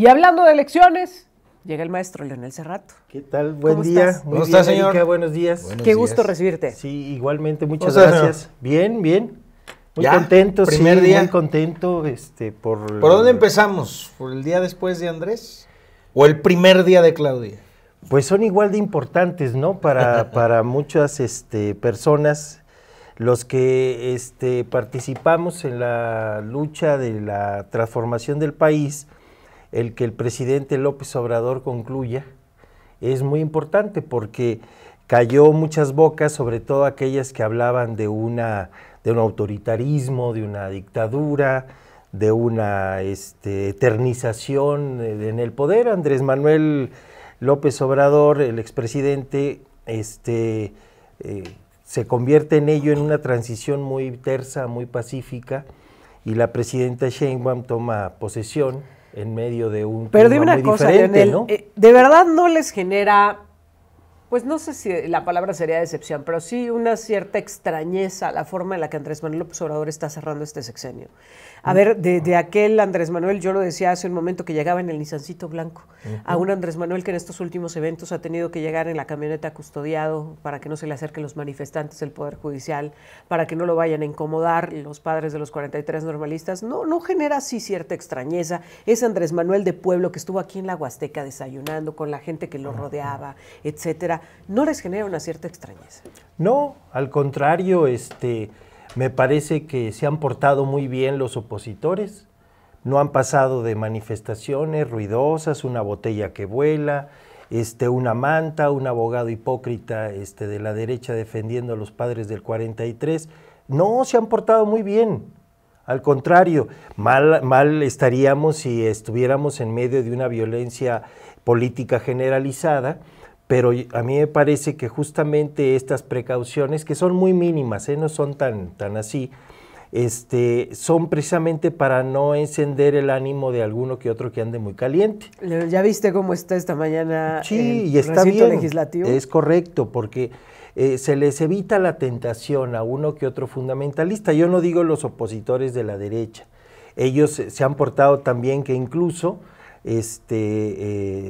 Y hablando de elecciones, llega el maestro Leonel Cerrato. ¿Qué tal? Buen día. buenos días. Qué gusto recibirte. Sí, igualmente, muchas gracias. Bien, bien. Muy contento, primer día. Muy contento este, por. ¿Por dónde empezamos? ¿Por el día después de Andrés? ¿O el primer día de Claudia? Pues son igual de importantes, ¿no? Para, para muchas este, personas los que este, participamos en la lucha de la transformación del país el que el presidente López Obrador concluya es muy importante porque cayó muchas bocas, sobre todo aquellas que hablaban de, de un autoritarismo, de una dictadura, de una este, eternización en el poder. Andrés Manuel López Obrador, el expresidente, este, eh, se convierte en ello en una transición muy tersa, muy pacífica, y la presidenta Sheinbaum toma posesión en medio de un... Pero dime una cosa, eh, ¿de verdad no les genera pues no sé si la palabra sería decepción, pero sí una cierta extrañeza la forma en la que Andrés Manuel López Obrador está cerrando este sexenio. A ver, de, aquel Andrés Manuel, yo lo decía hace un momento, que llegaba en el nizancito blanco, a un Andrés Manuel que en estos últimos eventos ha tenido que llegar en la camioneta custodiado para que no se le acerquen los manifestantes del Poder Judicial, para que no lo vayan a incomodar los padres de los 43 normalistas. No, no genera así cierta extrañeza. Es Andrés Manuel de Pueblo que estuvo aquí en la Huasteca desayunando con la gente que lo rodeaba, etcétera. ¿no les genera una cierta extrañeza? No, al contrario, este, me parece que se han portado muy bien los opositores, no han pasado de manifestaciones ruidosas, una botella que vuela, este, una manta, un abogado hipócrita este, de la derecha defendiendo a los padres del 43. No, se han portado muy bien. Al contrario, mal, mal estaríamos si estuviéramos en medio de una violencia política generalizada pero a mí me parece que justamente estas precauciones, que son muy mínimas, ¿eh? no son tan, tan así, este, son precisamente para no encender el ánimo de alguno que otro que ande muy caliente. Ya viste cómo está esta mañana sí, el y está bien. legislativo. Es correcto, porque eh, se les evita la tentación a uno que otro fundamentalista. Yo no digo los opositores de la derecha. Ellos se han portado también que incluso este,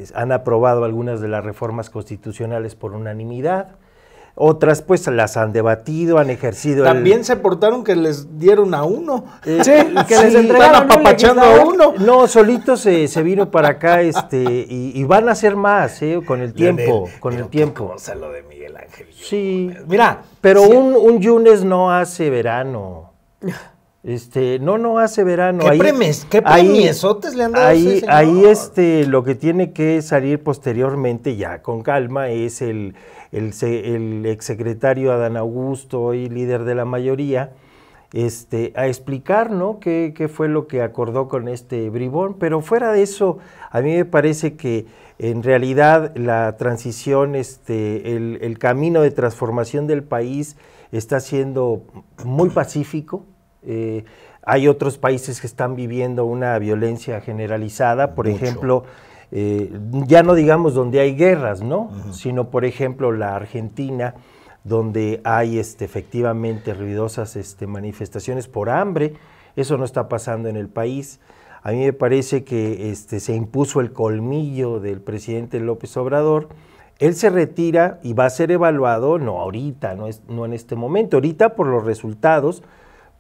eh, han aprobado algunas de las reformas constitucionales por unanimidad. Otras pues las han debatido, han ejercido. También se portaron que les dieron a uno. Eh, que les entregaron apapachando a uno. No, solito se, vino para acá este y, van a ser más eh, con el tiempo. con el tiempo. lo de Miguel Ángel. Sí. Mira. Pero un, un Yunes no hace verano. Este, no, no hace verano. ¿Qué, ahí, ¿qué premiesotes le han ahí, Ahí este, lo que tiene que salir posteriormente, ya con calma, es el, el, el exsecretario Adán Augusto, y líder de la mayoría, este, a explicar ¿no? ¿Qué, fue lo que acordó con este bribón. Pero fuera de eso, a mí me parece que en realidad la transición, este, el, el camino de transformación del país está siendo muy pacífico eh, hay otros países que están viviendo una violencia generalizada, por ejemplo, eh, ya no digamos donde hay guerras, Sino, por ejemplo, la Argentina, donde hay este, efectivamente ruidosas este, manifestaciones por hambre. Eso no está pasando en el país. A mí me parece que este, se impuso el colmillo del presidente López Obrador. Él se retira y va a ser evaluado, no ahorita, no, no en este momento, ahorita por los resultados,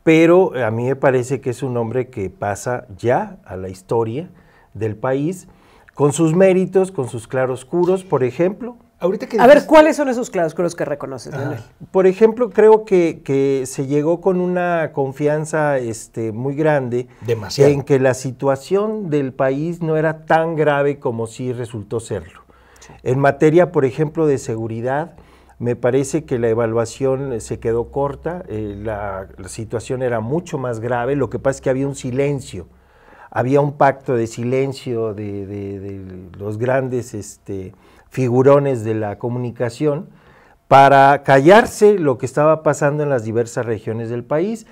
pero eh, a mí me parece que es un hombre que pasa ya a la historia del país con sus méritos, con sus claroscuros, por ejemplo. a ver, ¿cuáles son esos claroscuros que reconoces, también? Ah. Por ejemplo, creo que, se llegó con una confianza este, muy grande en que la situación del país no era tan grave como sí resultó serlo. En materia, por ejemplo, de seguridad, me parece que la evaluación eh, se quedó corta, eh, la, situación era mucho más grave, lo que pasa es que había un silencio, había un pacto de silencio de, los grandes este, figurones de la comunicación para callarse lo que estaba pasando en las diversas regiones del país.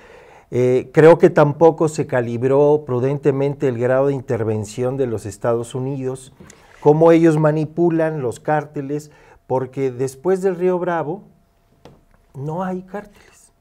Eh, creo que tampoco se calibró prudentemente el grado de intervención de los Estados Unidos, cómo ellos manipulan los cárteles, porque después del río Bravo no hay cárteles,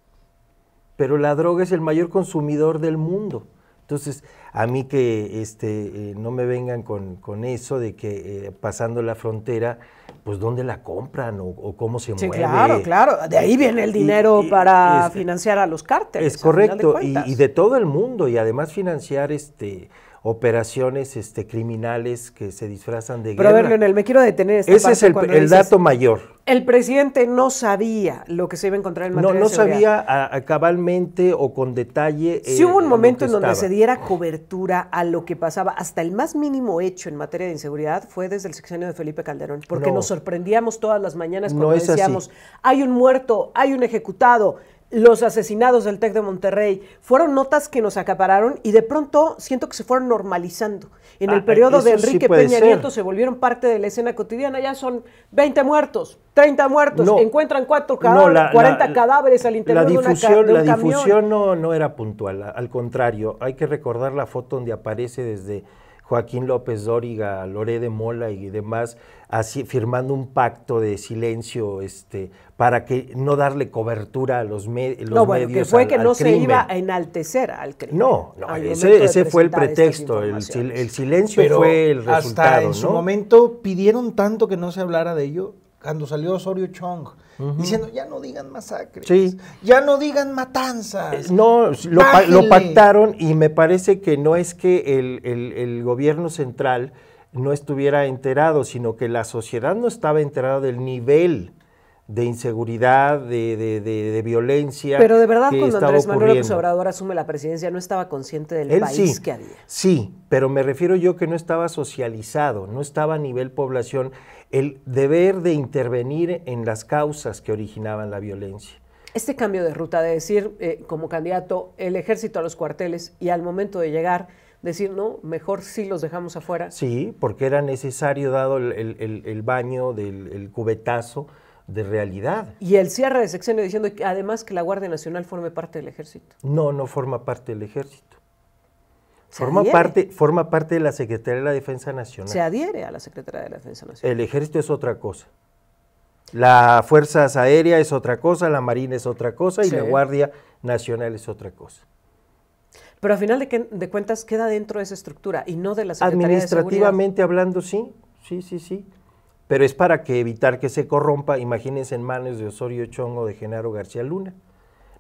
pero la droga es el mayor consumidor del mundo. Entonces, a mí que este, eh, no me vengan con, eso de que eh, pasando la frontera, pues dónde la compran o, cómo se sí, Claro, claro, de ahí viene el dinero para financiar a los cárteles. Es correcto, y, de todo el mundo, y además financiar este, operaciones este, criminales que se disfrazan de guerra. Pero a ver, Leonel, me quiero detener esta Ese es el, dato mayor. El presidente no sabía lo que se iba a encontrar en materia No, no sabía ah, ah, cabalmente o con detalle. Eh, si hubo un momento en donde se diera cobertura a lo que pasaba. Hasta el más mínimo hecho en materia de inseguridad fue desde el sexenio de Felipe Calderón, porque nos sorprendíamos todas las mañanas cuando decíamos, hay un muerto, hay un ejecutado, los asesinados del TEC de Monterrey, fueron notas que nos acapararon y de pronto siento que se fueron normalizando. En el ah, periodo de Enrique Peña Nieto se volvieron parte de la escena cotidiana, ya son 20 muertos, 30 muertos, encuentran cuatro cadáveres, 40 cadáveres al interior la difusión, de, una, de La difusión no, no era puntual, al contrario, hay que recordar la foto donde aparece desde Joaquín López Dóriga, Loré de Mola y demás, así, firmando un pacto de silencio este, para que no darle cobertura a los, no, bueno, medios. Que fue que no se iba a enaltecer al crimen. No, ese, fue el pretexto, el, silencio fue el resultado. en su momento pidieron tanto que no se hablara de ello cuando salió Osorio Chong, diciendo, ya no digan masacres, ya no digan matanzas. Eh, no, lo, pactaron y me parece que no es que el, gobierno central no estuviera enterado, sino que la sociedad no estaba enterada del nivel de inseguridad, de, de, de, violencia. Pero de verdad, cuando Andrés Manuel López Obrador asume la presidencia, no estaba consciente del país que había. Sí, pero me refiero yo que no estaba socializado, no estaba a nivel población el deber de intervenir en las causas que originaban la violencia. Este cambio de ruta, de decir eh, como candidato el ejército a los cuarteles y al momento de llegar decir, no, mejor sí los dejamos afuera. Sí, porque era necesario, dado el, baño, del, el cubetazo, de realidad. Y el cierre de sección diciendo que además que la Guardia Nacional forme parte del ejército. No, no forma parte del ejército. forma parte, forma parte de la Secretaría de la Defensa Nacional. Se adhiere a la Secretaría de la Defensa Nacional. El ejército es otra cosa. La Fuerzas Aérea es otra cosa, la Marina es otra cosa y la Guardia Nacional es otra cosa. Pero al final de, cuentas queda dentro de esa estructura y no de la Secretaría Administrativamente hablando, sí, sí, sí, sí pero es para que evitar que se corrompa, imagínense en manos de Osorio Chongo de Genaro García Luna.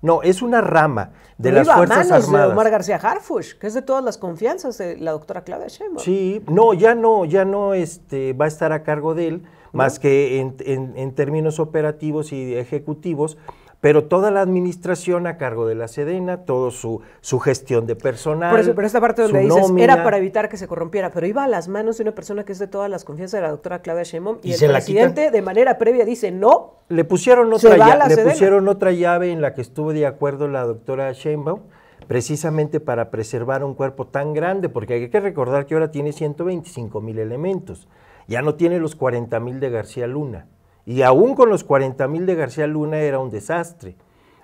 No, es una rama de las Fuerzas Armadas. De Omar García Harfush, que es de todas las confianzas de la doctora Claudia Sheinbaum. Sí, no, ya no, ya no este, va a estar a cargo de él, más que en, términos operativos y ejecutivos, pero toda la administración a cargo de la Sedena, todo su, su gestión de personal. Por eso, pero esta parte donde dices, era para evitar que se corrompiera, pero iba a las manos de una persona que es de todas las confianzas de la doctora Claudia Sheinbaum y, el presidente de manera previa dice no. Le pusieron otra llave, le pusieron otra llave en la que estuvo de acuerdo la doctora Sheinbaum precisamente para preservar un cuerpo tan grande, porque hay que recordar que ahora tiene 125 mil elementos, ya no tiene los 40 mil de García Luna. Y aún con los 40 mil de García Luna era un desastre.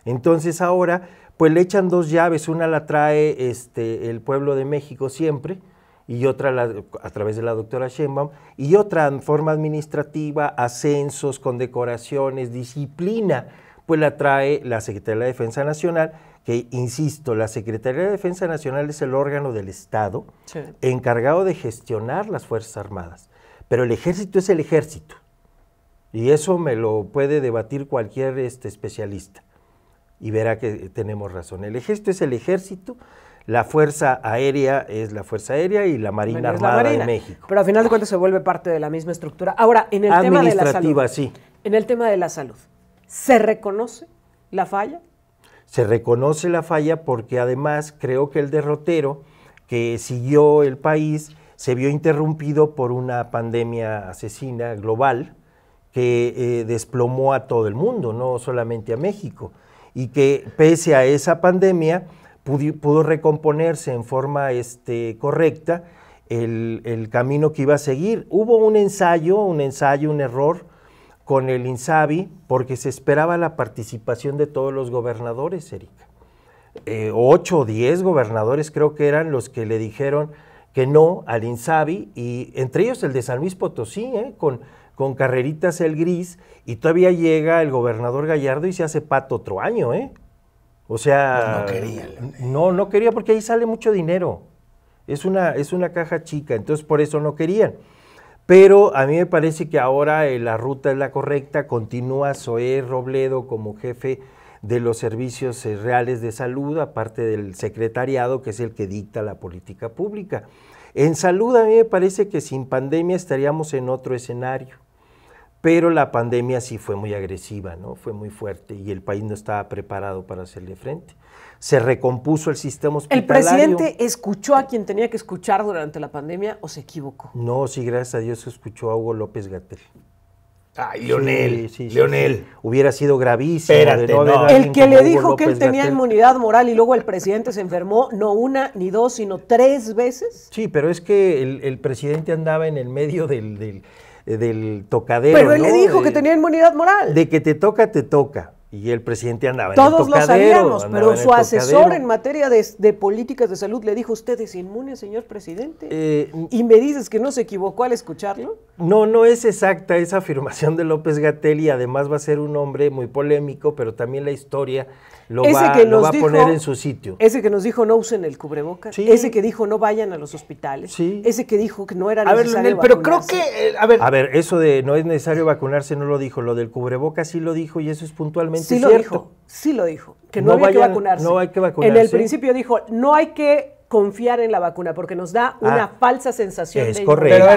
Entonces ahora, pues le echan dos llaves, una la trae este, el pueblo de México siempre, y otra la, a través de la doctora Sheinbaum, y otra en forma administrativa, ascensos, condecoraciones, disciplina, pues la trae la Secretaría de Defensa Nacional, que, insisto, la Secretaría de Defensa Nacional es el órgano del Estado encargado de gestionar las Fuerzas Armadas, pero el ejército es el ejército. Y eso me lo puede debatir cualquier este, especialista y verá que tenemos razón. El ejército es el ejército, la fuerza aérea es la fuerza aérea y la Marina Armada de México. Pero al final de cuentas se vuelve parte de la misma estructura. Ahora, en el tema de la salud. En el tema de la salud, ¿se reconoce la falla? Se reconoce la falla porque además creo que el derrotero que siguió el país se vio interrumpido por una pandemia asesina global que eh, desplomó a todo el mundo, no solamente a México, y que pese a esa pandemia pudo, recomponerse en forma este, correcta el, camino que iba a seguir. Hubo un ensayo, un ensayo, un error con el INSABI, porque se esperaba la participación de todos los gobernadores, Erika. Eh, ocho o diez gobernadores creo que eran los que le dijeron que no al y entre ellos el de San Luis Potosí, ¿eh? con, con carreritas el gris, y todavía llega el gobernador Gallardo y se hace pato otro año, ¿eh? O sea. Pues no quería. No, quería porque ahí sale mucho dinero. Es una, es una caja chica, entonces por eso no querían. Pero a mí me parece que ahora eh, la ruta es la correcta, continúa Zoé Robledo como jefe de los servicios eh, reales de salud, aparte del secretariado, que es el que dicta la política pública. En salud a mí me parece que sin pandemia estaríamos en otro escenario, pero la pandemia sí fue muy agresiva, ¿no? fue muy fuerte y el país no estaba preparado para hacerle frente. Se recompuso el sistema hospitalario. ¿El presidente escuchó a quien tenía que escuchar durante la pandemia o se equivocó? No, sí, gracias a Dios escuchó a Hugo López gatell Ah, Lionel, Leonel. Leonel. Hubiera sido gravísimo. Espérate, El que le dijo que él tenía inmunidad moral y luego el presidente se enfermó, no una ni dos, sino tres veces. Sí, pero es que el, presidente andaba en el medio del, tocadero. Pero él le dijo que tenía inmunidad moral. De que te toca, te toca. Y el presidente andaba en el tocadero, lo sabíamos, pero su asesor en materia de, políticas de salud le dijo, usted es inmune, señor presidente. Eh, y me dices que no se equivocó al escucharlo. No, no es exacta esa afirmación de López gatelli además va a ser un hombre muy polémico, pero también la historia ese que nos dijo, a poner en su sitio. Ese que nos dijo no usen el cubrebocas, ese que dijo no vayan a los hospitales, ese que dijo que no era a necesario ver, pero creo que eh, a ver, a ver, eso de no es necesario vacunarse no lo dijo, lo del cubrebocas sí lo dijo y eso es puntualmente sí Lo dijo, sí lo dijo, que no, había que vacunarse. No hay que vacunarse. En el principio dijo, no hay que confiar en la vacuna porque nos da ah. una falsa sensación es correcto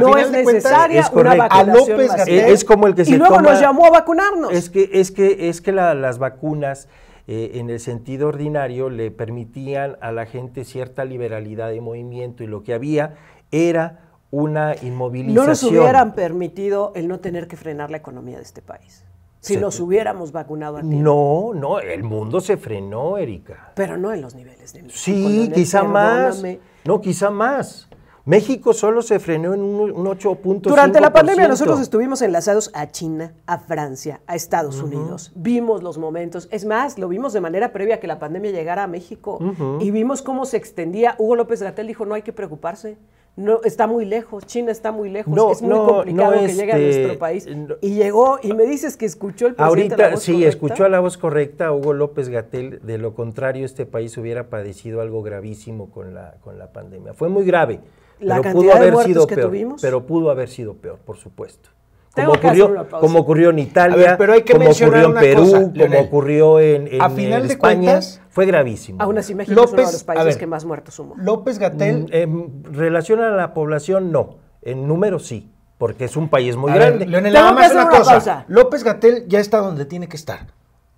no es necesaria una vacunación a López, como el que y luego nos llamó a vacunarnos es que es que es que las vacunas eh, en el sentido ordinario le permitían a la gente cierta liberalidad de movimiento y lo que había era una inmovilización. No nos hubieran permitido el no tener que frenar la economía de este país. Si nos hubiéramos vacunado a tiempo. No, no, el mundo se frenó, Erika. Pero no en los niveles de Sí, quizá más. No, quizá más. México solo se frenó en un, 8.5%. Durante la pandemia nosotros estuvimos enlazados a China, a Francia, a Estados Unidos. Vimos los momentos. Es más, lo vimos de manera previa que la pandemia llegara a México. Y vimos cómo se extendía. Hugo López Gatel dijo, no hay que preocuparse. No, está muy lejos, China está muy lejos, es muy complicado que llegue a este, nuestro país. y llegó, y me dices que escuchó el presidente Ahorita, la voz sí, escuchó a la voz correcta Hugo López Gatel, de lo contrario este país hubiera padecido algo gravísimo con la, con la pandemia. Fue muy grave. La pudo haber sido que peor, tuvimos. Pero pudo haber sido peor, por supuesto. Como ocurrió, como ocurrió, en Italia, como ocurrió en Perú, como ocurrió en, a final de España, fue gravísimo. Aún así, México es uno de los países que más muertos sumó. López Gatel. Mm, en relación a la población, no. En número, sí. Porque es un país muy grande. Leonel, nada más una, cosa. López Gatel ya está donde tiene que estar.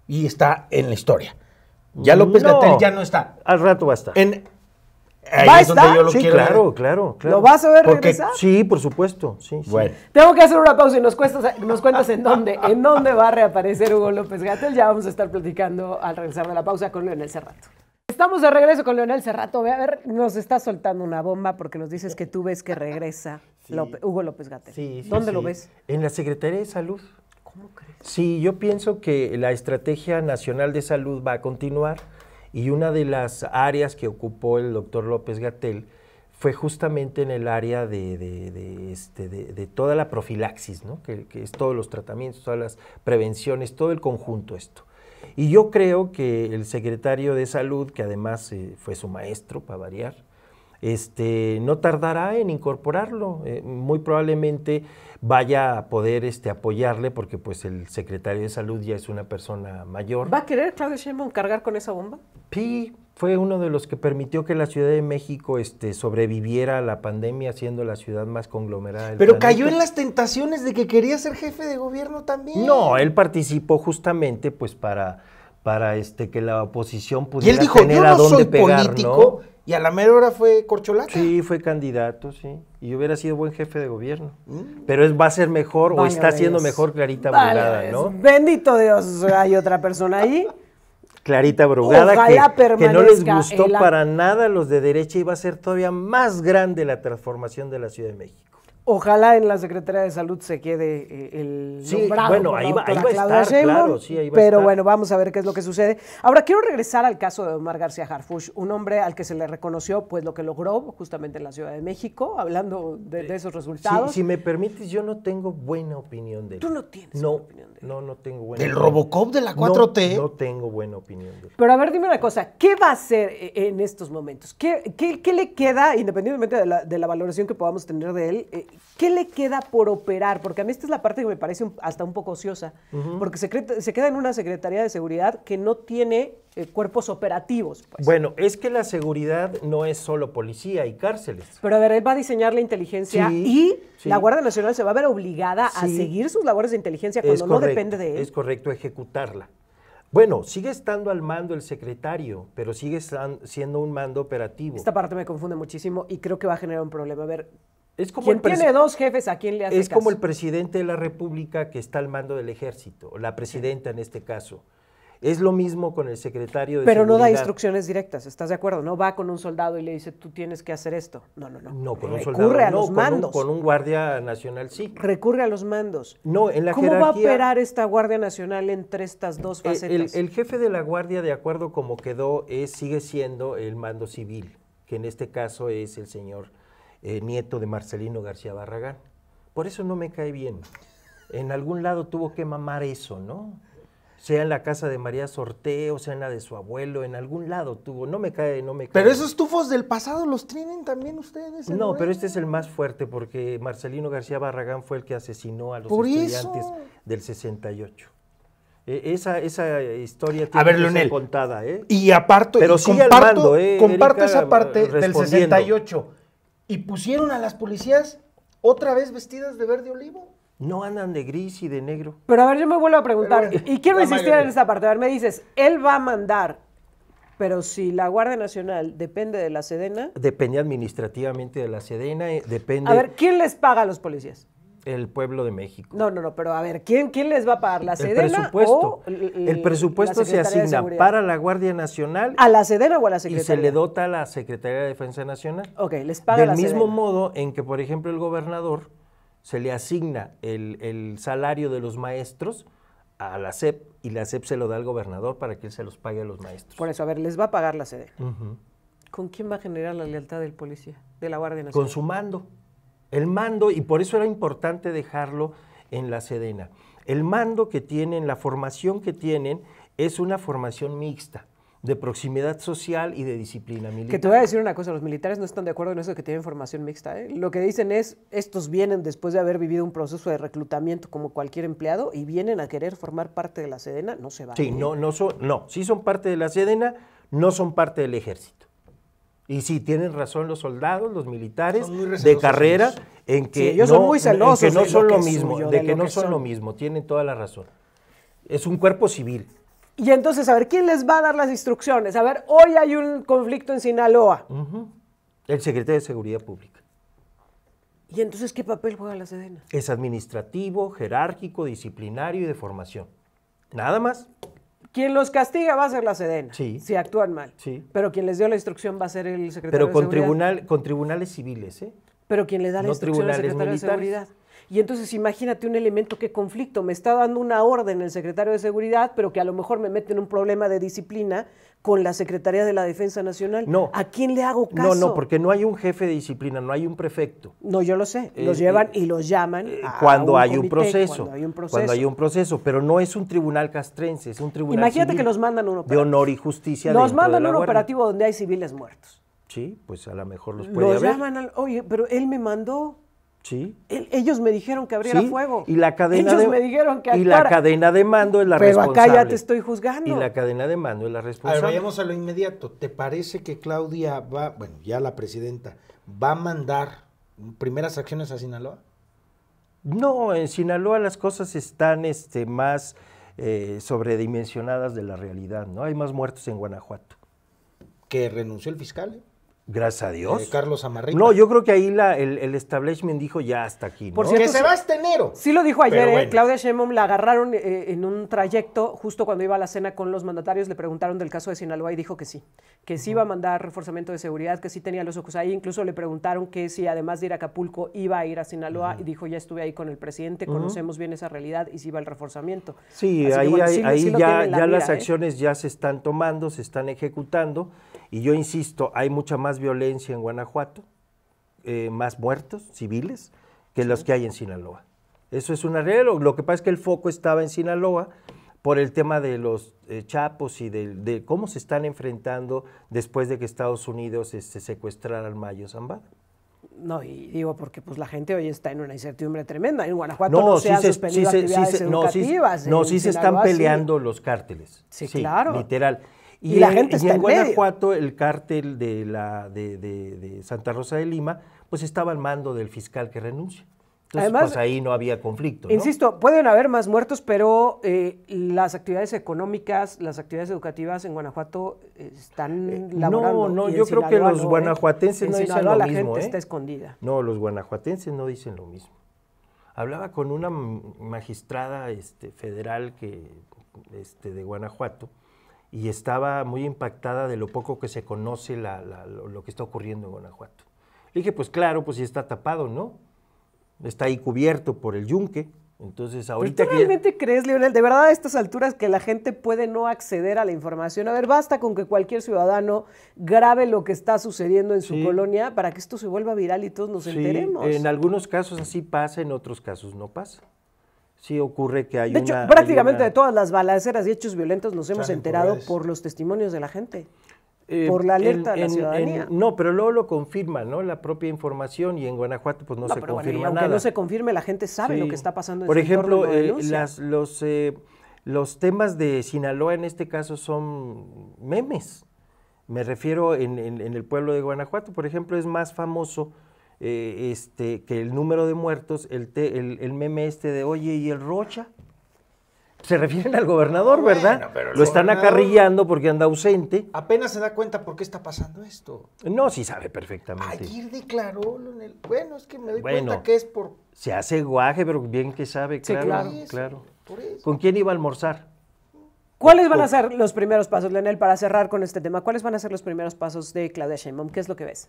Y está en la historia. Ya mm, López Gatel ya no está. Al rato va a estar. En, Ahí ¿Va sí, claro, claro, ¿Lo vas a ver Porque, regresar? Sí, por supuesto. Sí, Tengo que hacer una pausa y nos, cuentas, nos cuentas en dónde, en dónde va a reaparecer Hugo López Gatel. Ya vamos a estar platicando al regresar de la pausa con Leonel Serrato. Estamos de regreso con Leonel Serrato. Ve a ver, nos está soltando una bomba porque nos dices que tú ves que regresa Hugo López Gatel. ¿Dónde lo ves? En la Secretaría de Salud. ¿Cómo crees? Sí, yo pienso que la Estrategia Nacional de Salud va a continuar y una de las áreas que ocupó el doctor López Gatel fue justamente en el área de, este, toda la profilaxis, ¿no? que, es todos los tratamientos, todas las prevenciones, todo el conjunto esto. Y yo creo que el secretario de Salud, que además eh, fue su maestro, para variar, este, no tardará en incorporarlo. Eh, muy probablemente vaya a poder este, apoyarle porque pues el secretario de salud ya es una persona mayor. ¿Va a querer Claudio Sheinbaum cargar con esa bomba? Sí, fue uno de los que permitió que la Ciudad de México este, sobreviviera a la pandemia siendo la ciudad más conglomerada. Del Pero cayó en las tentaciones de que quería ser jefe de gobierno también. No, él participó justamente pues para, para este, que la oposición pudiera tener a dónde pegar, ¿no? Y a la mera hora fue corcholata. Sí, fue candidato, sí. Y hubiera sido buen jefe de gobierno. Mm. Pero es, va a ser mejor o está siendo mejor Clarita Brugada, ¿no? Bendito Dios, hay otra persona ahí. Clarita Brugada, que, que, no les gustó para nada los de derecha y va a ser todavía más grande la transformación de la Ciudad de México. Ojalá en la Secretaría de Salud se quede eh, el sí, ahí a estar, Pero bueno, vamos a ver qué es lo que sucede. Ahora, quiero regresar al caso de Omar García Harfush, un hombre al que se le reconoció pues lo que logró justamente en la Ciudad de México, hablando de, eh, esos resultados. si me permites, yo no tengo buena opinión de él. Tú no tienes opinión de él. No, no tengo buena ¿Del Robocop de la 4T? No, tengo buena opinión de él. Pero a ver, dime una cosa, ¿qué va a hacer eh, en estos momentos? ¿Qué, le queda, independientemente de la, valoración que podamos tener de él, ¿Qué le queda por operar? Porque a mí esta es la parte que me parece hasta un poco ociosa, porque se, queda en una Secretaría de Seguridad que no tiene eh, cuerpos operativos. Pues. Bueno, es que la seguridad no es solo policía y cárceles. Pero a ver, él va a diseñar la inteligencia y la Guardia Nacional se va a ver obligada a seguir sus labores de inteligencia cuando no depende de él. Es correcto ejecutarla. Bueno, sigue estando al mando el secretario, pero sigue siendo un mando operativo. Esta parte me confunde muchísimo y creo que va a generar un problema. A ver, es como tiene dos jefes, ¿a quién le Es como el presidente de la República que está al mando del ejército, o la presidenta en este caso. Es lo mismo con el secretario de Pero no da instrucciones directas, ¿estás de acuerdo? No va con un soldado y le dice, tú tienes que hacer esto. No, no, no. No, con un soldado. Recurre a los mandos. Con un, guardia nacional sí. Recurre a los mandos. No, en la ¿Cómo va a operar esta Guardia Nacional entre estas dos facetas? El, el jefe de la Guardia, de acuerdo como quedó, es, sigue siendo el mando civil, que en este caso es el señor eh, nieto de Marcelino García Barragán. Por eso no me cae bien. En algún lado tuvo que mamar eso, ¿no? Sea en la casa de María Sorteo, sea en la de su abuelo, en algún lado tuvo. No me cae, no me cae. Pero esos tufos del pasado los tienen también ustedes. ¿eh? No, pero este es el más fuerte porque Marcelino García Barragán fue el que asesinó a los estudiantes del 68. E, esa, esa, historia tiene que ser contada. ¿eh? Y aparto, Pero comparto, ¿eh? esa parte del 68 y pusieron a las policías otra vez vestidas de verde olivo. No andan de gris y de negro. Pero a ver, yo me vuelvo a preguntar, y quiero insistir en esta parte, a ver, me dices, él va a mandar, pero si la Guardia Nacional depende de la Sedena. Depende administrativamente de la Sedena, eh, depende... A ver, ¿quién les paga a los policías? el pueblo de México. No, no, no, pero a ver, ¿quién, quién les va a pagar? ¿La Sedena? El presupuesto. el presupuesto se asigna para la Guardia Nacional. ¿A la Sedena o a la Secretaría? Y se le dota a la Secretaría de Defensa Nacional. Ok, les paga Del mismo modo en que, por ejemplo, el gobernador se le asigna el, salario de los maestros a la SEP y la SEP se lo da al gobernador para que él se los pague a los maestros. Por eso, a ver, les va a pagar la Sedena. ¿Con quién va a generar la lealtad del policía, de la Guardia Nacional? Con su mando. El mando, y por eso era importante dejarlo en la Sedena, el mando que tienen, la formación que tienen, es una formación mixta de proximidad social y de disciplina militar. Que te voy a decir una cosa, los militares no están de acuerdo en eso de que tienen formación mixta. ¿eh? Lo que dicen es, estos vienen después de haber vivido un proceso de reclutamiento como cualquier empleado y vienen a querer formar parte de la Sedena, no se van. Sí, no, no, son, no, sí son parte de la Sedena, no son parte del ejército. Y sí, tienen razón los soldados, los militares de carrera, en que, ellos no, son muy celosos que no son lo, mismo, de, que, no son, lo mismo, tienen toda la razón. Es un cuerpo civil. Y entonces, a ver, ¿quién les va a dar las instrucciones? A ver, hoy hay un conflicto en Sinaloa. El secretario de Seguridad Pública. ¿Y entonces qué papel juega la Sedena? Es administrativo, jerárquico, disciplinario y de formación. Nada más. Quien los castiga va a ser la Sedena, si actúan mal. Pero quien les dio la instrucción va a ser el secretario Pero con de Seguridad. Pero con tribunales civiles, ¿eh? Pero quien le da la instrucción al secretario de Seguridad. Y entonces imagínate un elemento que conflicto. Me está dando una orden el secretario de Seguridad, pero que a lo mejor me mete en un problema de disciplina con la Secretaría de la Defensa Nacional. No. ¿A quién le hago caso? No, no, porque no hay un jefe de disciplina, no hay un prefecto. No, yo lo sé. Eh, los llevan eh, y los llaman. Eh, cuando, hay un proceso, cuando hay un proceso. Pero no es un tribunal castrense, es un tribunal. Imagínate que nos mandan uno. De honor y justicia. nos mandan a un operativo donde hay civiles muertos. Sí, pues a lo mejor los puede haber. oye, pero él me mandó. Sí. ellos me dijeron que abriera fuego. Y la cadena ellos de, me dijeron que Y la cadena de mando es la responsable. Pero acá ya te estoy juzgando. Y la cadena de mando es la responsable. A vayamos a lo inmediato. ¿Te parece que Claudia va, bueno, ya la presidenta, va a mandar primeras acciones a Sinaloa? No, en Sinaloa las cosas están este, más eh, sobredimensionadas de la realidad, ¿no? Hay más muertos en Guanajuato. Que renunció el fiscal, ¿eh? Gracias a Dios. Eh, Carlos Amarrillo. No, yo creo que ahí la, el, establishment dijo ya hasta aquí. Por se va este enero. Sí lo dijo ayer, ¿eh? Claudia Sheinbaum la agarraron eh, en un trayecto justo cuando iba a la cena con los mandatarios, le preguntaron del caso de Sinaloa y dijo que sí, que sí iba a mandar reforzamiento de seguridad, que sí tenía los ojos ahí, incluso le preguntaron que si además de ir a Acapulco iba a ir a Sinaloa y dijo ya estuve ahí con el presidente, conocemos bien esa realidad y si va el reforzamiento. Sí, ahí, ya, las acciones ya se están tomando, se están ejecutando y yo insisto, hay mucha más violencia en Guanajuato, eh, más muertos civiles, que los que hay en Sinaloa. Eso es una realidad. Lo que pasa es que el foco estaba en Sinaloa por el tema de los eh, chapos y de, cómo se están enfrentando después de que Estados Unidos se este, secuestrara al Mayo Zambada. No, y digo porque pues la gente hoy está en una incertidumbre tremenda. En Guanajuato no, se han suspendido educativas. sí, se están peleando los cárteles. Sí, claro. Literal. Y, la en, gente en, Guanajuato, el cártel de, la, de, Santa Rosa de Lima, pues estaba al mando del fiscal que renuncia. Entonces, pues ahí no había conflicto. Insisto, pueden haber más muertos, pero eh, las actividades económicas, las actividades educativas en Guanajuato eh, están eh, laborando. No, no, yo creo que los guanajuatenses no dicen lo mismo. La gente está escondida. No, los guanajuatenses no dicen lo mismo. Hablaba con una magistrada este, federal que, este, de Guanajuato, y estaba muy impactada de lo poco que se conoce lo, que está ocurriendo en Guanajuato. dije, pues claro, pues sí está tapado, ¿no? Está ahí cubierto por el yunque. Entonces, ahorita ¿Tú realmente crees, Leonel, de verdad a estas alturas que la gente puede no acceder a la información? A ver, basta con que cualquier ciudadano grabe lo que está sucediendo en su colonia para que esto se vuelva viral y todos nos enteremos. En algunos casos así pasa, en otros casos no pasa sí ocurre que hay de hecho, prácticamente de todas las balaceras y hechos violentos nos hemos enterado por, los testimonios de la gente. Eh, por la alerta a de la ciudadanía. no, pero luego lo confirman, ¿no? La propia información y en Guanajuato pues no, se confirma nada. aunque no se confirme, la gente sabe lo que está pasando en Por ejemplo, eh, los, eh, los temas de Sinaloa en este caso son memes. Me refiero en, el pueblo de Guanajuato, por ejemplo, es más famoso eh, este, que el número de muertos, el, el, meme este de, oye, ¿y el Rocha? Se refieren al gobernador, ¿verdad? Lo están acarrillando porque anda ausente. Apenas se da cuenta por qué está pasando esto. No, sí sabe perfectamente. Ayer declaró, bueno, es que me doy cuenta que es por... Se hace guaje, pero bien que sabe, claro, claro. ¿Con quién iba a almorzar? ¿Cuáles van a ser los primeros pasos, Leonel, para cerrar con este tema? ¿Cuáles van a ser los primeros pasos de Claudia Sheinbaum? ¿Qué es lo que ves?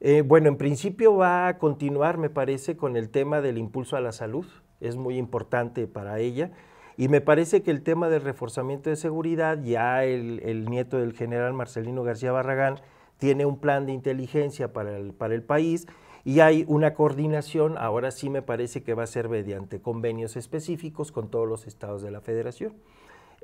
Eh, bueno, en principio va a continuar, me parece, con el tema del impulso a la salud. Es muy importante para ella. Y me parece que el tema del reforzamiento de seguridad, ya el, nieto del general Marcelino García Barragán tiene un plan de inteligencia para el país y hay una coordinación, ahora sí me parece que va a ser mediante convenios específicos con todos los estados de la federación.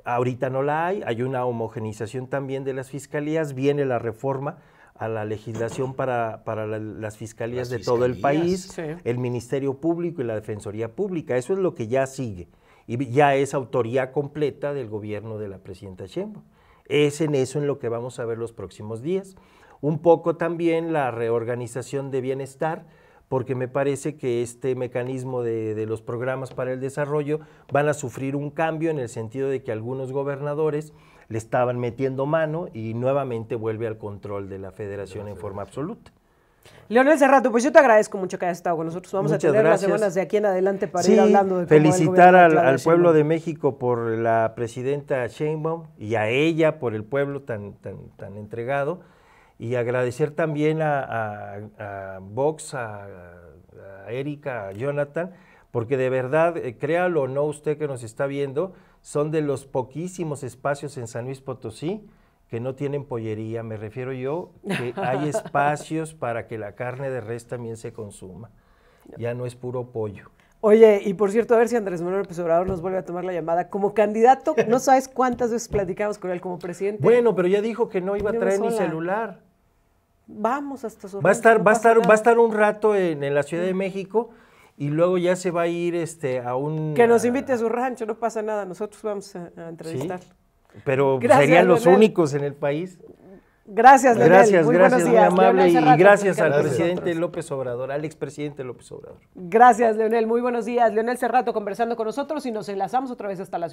Ahorita no la hay, hay una homogenización también de las fiscalías, viene la reforma a la legislación para, las fiscalías de todo el país, el Ministerio Público y la Defensoría Pública. Eso es lo que ya sigue y ya es autoría completa del gobierno de la presidenta Sheinbaum. Es en eso en lo que vamos a ver los próximos días. Un poco también la reorganización de bienestar, porque me parece que este mecanismo de, los programas para el desarrollo van a sufrir un cambio en el sentido de que algunos gobernadores le estaban metiendo mano y nuevamente vuelve al control de la federación en forma absoluta. Leonel Cerrato, pues yo te agradezco mucho que hayas estado con nosotros. Vamos a tener las semanas de aquí en adelante para ir hablando de felicitar al, al, pueblo de México por la presidenta Sheinbaum y a ella por el pueblo tan, tan, tan entregado. Y agradecer también a, Vox, a, Erika, a Jonathan, porque de verdad, eh, créalo o no usted que nos está viendo, son de los poquísimos espacios en San Luis Potosí que no tienen pollería, me refiero yo, que hay espacios para que la carne de res también se consuma. Ya no es puro pollo. Oye, y por cierto, a ver si Andrés Manuel López Obrador nos vuelve a tomar la llamada. Como candidato, no sabes cuántas veces platicamos con él como presidente. Bueno, pero ya dijo que no iba a traer ni celular vamos hasta su va a estar va a estar va a estar un rato en, la Ciudad de México y luego ya se va a ir este a un que nos invite a su rancho no pasa nada nosotros vamos a, entrevistar pero serían los únicos en el país gracias Leonel. gracias muy gracias muy amable y, gracias al presidente López Obrador al expresidente López Obrador gracias Leonel muy buenos días Leonel Cerrato conversando con nosotros y nos enlazamos otra vez hasta la